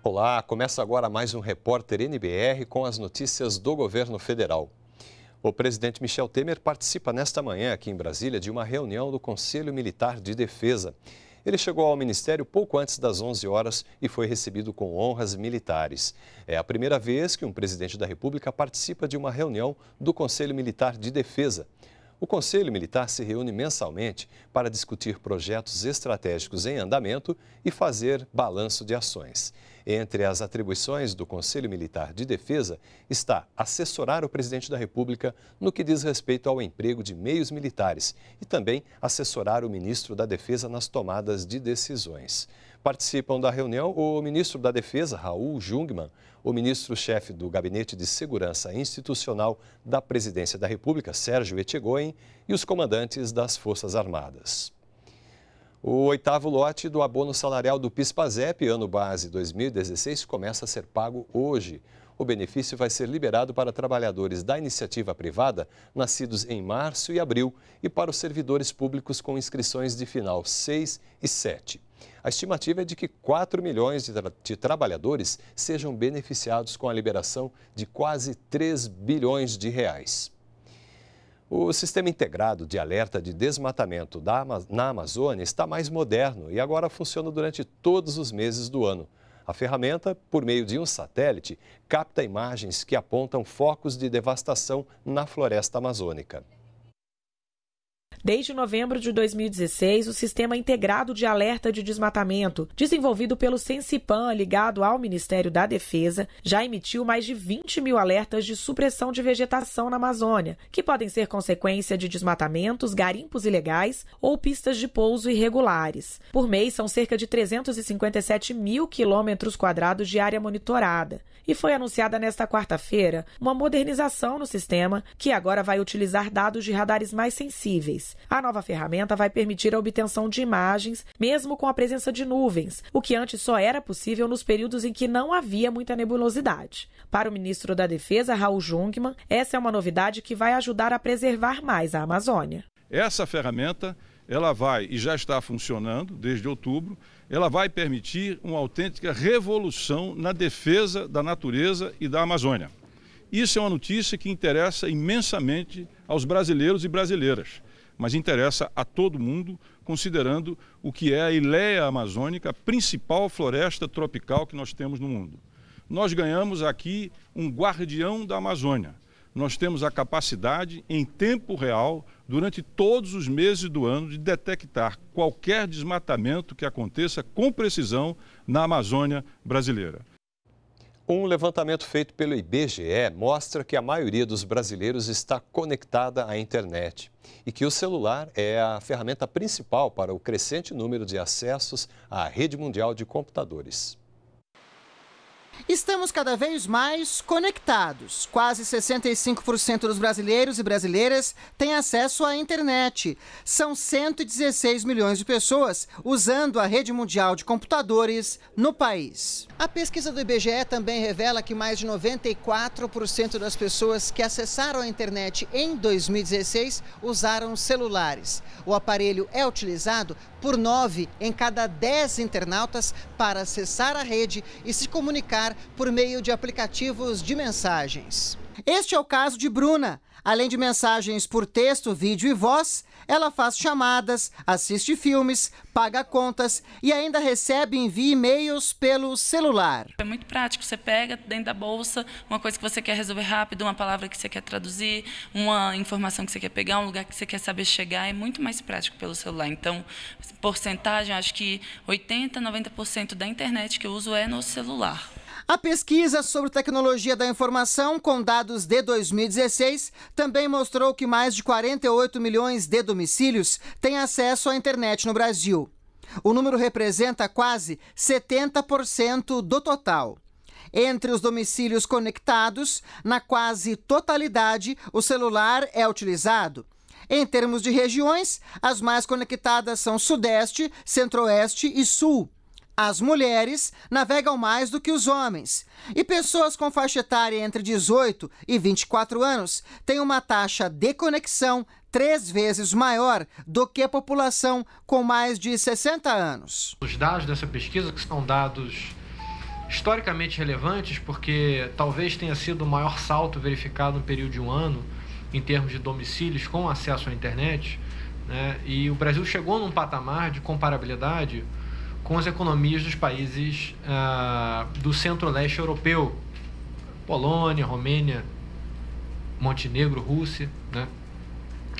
Olá, começa agora mais um repórter NBR com as notícias do governo federal. O presidente Michel Temer participa nesta manhã aqui em Brasília de uma reunião do Conselho Militar de Defesa. Ele chegou ao ministério pouco antes das 11 horas e foi recebido com honras militares. É a primeira vez que um presidente da República participa de uma reunião do Conselho Militar de Defesa. O Conselho Militar se reúne mensalmente para discutir projetos estratégicos em andamento e fazer balanço de ações. Entre as atribuições do Conselho Militar de Defesa está assessorar o presidente da República no que diz respeito ao emprego de meios militares e também assessorar o ministro da Defesa nas tomadas de decisões. Participam da reunião o ministro da Defesa, Raul Jungmann, o ministro-chefe do Gabinete de Segurança Institucional da Presidência da República, Sérgio Etchegoyen, e os comandantes das Forças Armadas. O oitavo lote do abono salarial do PIS-PASEP, ano base 2016, começa a ser pago hoje. O benefício vai ser liberado para trabalhadores da iniciativa privada nascidos em março e abril e para os servidores públicos com inscrições de final 6 e 7. A estimativa é de que 4 milhões de, tra de trabalhadores sejam beneficiados com a liberação de quase 3 bilhões de reais. O sistema integrado de alerta de desmatamento da, na Amazônia está mais moderno e agora funciona durante todos os meses do ano. A ferramenta, por meio de um satélite, capta imagens que apontam focos de devastação na floresta amazônica. Desde novembro de 2016, o Sistema Integrado de Alerta de Desmatamento, desenvolvido pelo Sensipan ligado ao Ministério da Defesa, já emitiu mais de 20 mil alertas de supressão de vegetação na Amazônia, que podem ser consequência de desmatamentos, garimpos ilegais ou pistas de pouso irregulares. Por mês, são cerca de 357 mil quilômetros quadrados de área monitorada. E foi anunciada nesta quarta-feira uma modernização no sistema que agora vai utilizar dados de radares mais sensíveis. A nova ferramenta vai permitir a obtenção de imagens, mesmo com a presença de nuvens, o que antes só era possível nos períodos em que não havia muita nebulosidade. Para o ministro da Defesa, Raul Jungmann, essa é uma novidade que vai ajudar a preservar mais a Amazônia. Essa ferramenta, ela vai e já está funcionando desde outubro, ela vai permitir uma autêntica revolução na defesa da natureza e da Amazônia. Isso é uma notícia que interessa imensamente aos brasileiros e brasileiras mas interessa a todo mundo, considerando o que é a Ilha Amazônica, a principal floresta tropical que nós temos no mundo. Nós ganhamos aqui um guardião da Amazônia. Nós temos a capacidade, em tempo real, durante todos os meses do ano, de detectar qualquer desmatamento que aconteça com precisão na Amazônia brasileira. Um levantamento feito pelo IBGE mostra que a maioria dos brasileiros está conectada à internet e que o celular é a ferramenta principal para o crescente número de acessos à rede mundial de computadores. Estamos cada vez mais conectados. Quase 65% dos brasileiros e brasileiras têm acesso à internet. São 116 milhões de pessoas usando a rede mundial de computadores no país. A pesquisa do IBGE também revela que mais de 94% das pessoas que acessaram a internet em 2016 usaram celulares. O aparelho é utilizado por 9 em cada 10 internautas para acessar a rede e se comunicar celular por meio de aplicativos de mensagens. Este é o caso de Bruna. Além de mensagens por texto, vídeo e voz, ela faz chamadas, assiste filmes, paga contas e ainda recebe e envia e-mails pelo celular. É muito prático, você pega dentro da bolsa uma coisa que você quer resolver rápido, uma palavra que você quer traduzir, uma informação que você quer pegar, um lugar que você quer saber chegar, é muito mais prático pelo celular. Então, porcentagem, acho que 80, 90% da internet que eu uso é no celular. A pesquisa sobre tecnologia da informação, com dados de 2016, também mostrou que mais de 48 milhões de domicílios têm acesso à internet no Brasil. O número representa quase 70% do total. Entre os domicílios conectados, na quase totalidade, o celular é utilizado. Em termos de regiões, as mais conectadas são Sudeste, Centro-Oeste e Sul. As mulheres navegam mais do que os homens. E pessoas com faixa etária entre 18 e 24 anos têm uma taxa de conexão três vezes maior do que a população com mais de 60 anos. Os dados dessa pesquisa, que são dados historicamente relevantes, porque talvez tenha sido o maior salto verificado no período de um ano em termos de domicílios com acesso à internet, né? e o Brasil chegou num patamar de comparabilidade com as economias dos países ah, do centro-leste europeu, Polônia, Romênia, Montenegro, Rússia, né?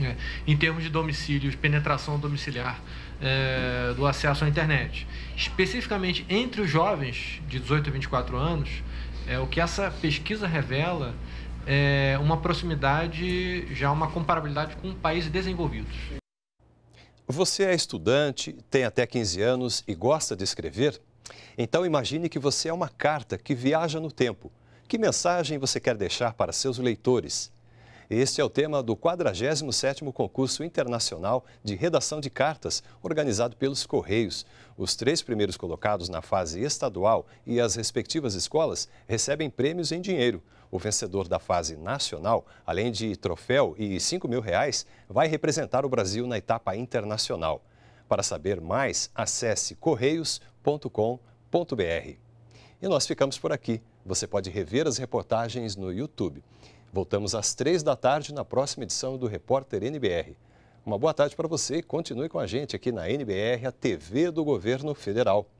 É, em termos de domicílios, penetração domiciliar é, do acesso à internet. Especificamente entre os jovens de 18 a 24 anos, é, o que essa pesquisa revela é uma proximidade, já uma comparabilidade com países desenvolvidos. Você é estudante, tem até 15 anos e gosta de escrever? Então imagine que você é uma carta que viaja no tempo. Que mensagem você quer deixar para seus leitores? Este é o tema do 47º Concurso Internacional de Redação de Cartas, organizado pelos Correios. Os três primeiros colocados na fase estadual e as respectivas escolas recebem prêmios em dinheiro. O vencedor da fase nacional, além de troféu e 5 mil reais, vai representar o Brasil na etapa internacional. Para saber mais, acesse correios.com.br. E nós ficamos por aqui. Você pode rever as reportagens no YouTube. Voltamos às três da tarde na próxima edição do Repórter NBR. Uma boa tarde para você e continue com a gente aqui na NBR, a TV do Governo Federal.